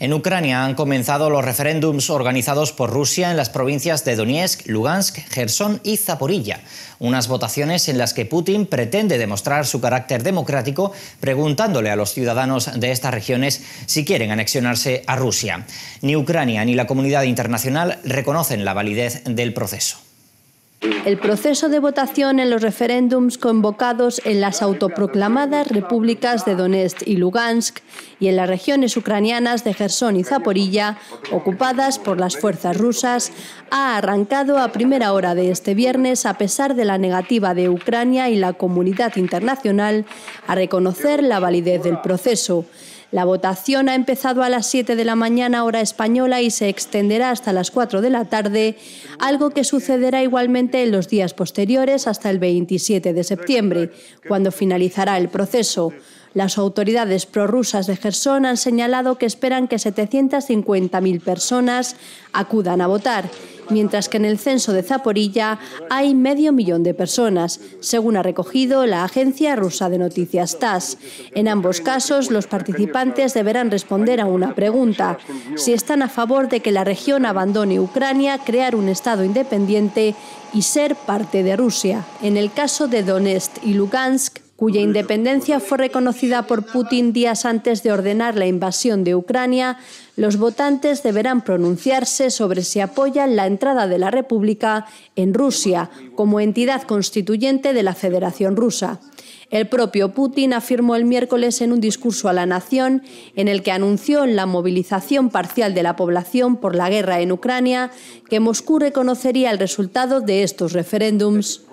En Ucrania han comenzado los referéndums organizados por Rusia en las provincias de Donetsk, Lugansk, Gerson y Zaporilla. Unas votaciones en las que Putin pretende demostrar su carácter democrático preguntándole a los ciudadanos de estas regiones si quieren anexionarse a Rusia. Ni Ucrania ni la comunidad internacional reconocen la validez del proceso el proceso de votación en los referéndums convocados en las autoproclamadas repúblicas de Donetsk y Lugansk y en las regiones ucranianas de Gerson y Zaporilla, ocupadas por las fuerzas rusas, ha arrancado a primera hora de este viernes a pesar de la negativa de Ucrania y la comunidad internacional a reconocer la validez del proceso. La votación ha empezado a las 7 de la mañana hora española y se extenderá hasta las 4 de la tarde, algo que sucederá igualmente en los días posteriores hasta el 27 de septiembre, cuando finalizará el proceso. Las autoridades prorrusas de Gerson han señalado que esperan que 750.000 personas acudan a votar, mientras que en el censo de Zaporilla hay medio millón de personas, según ha recogido la agencia rusa de noticias TASS. En ambos casos, los participantes deberán responder a una pregunta, si están a favor de que la región abandone Ucrania, crear un Estado independiente y ser parte de Rusia. En el caso de Donetsk y Lugansk, cuya independencia fue reconocida por Putin días antes de ordenar la invasión de Ucrania, los votantes deberán pronunciarse sobre si apoyan la entrada de la República en Rusia como entidad constituyente de la Federación Rusa. El propio Putin afirmó el miércoles en un discurso a la nación en el que anunció la movilización parcial de la población por la guerra en Ucrania que Moscú reconocería el resultado de estos referéndums.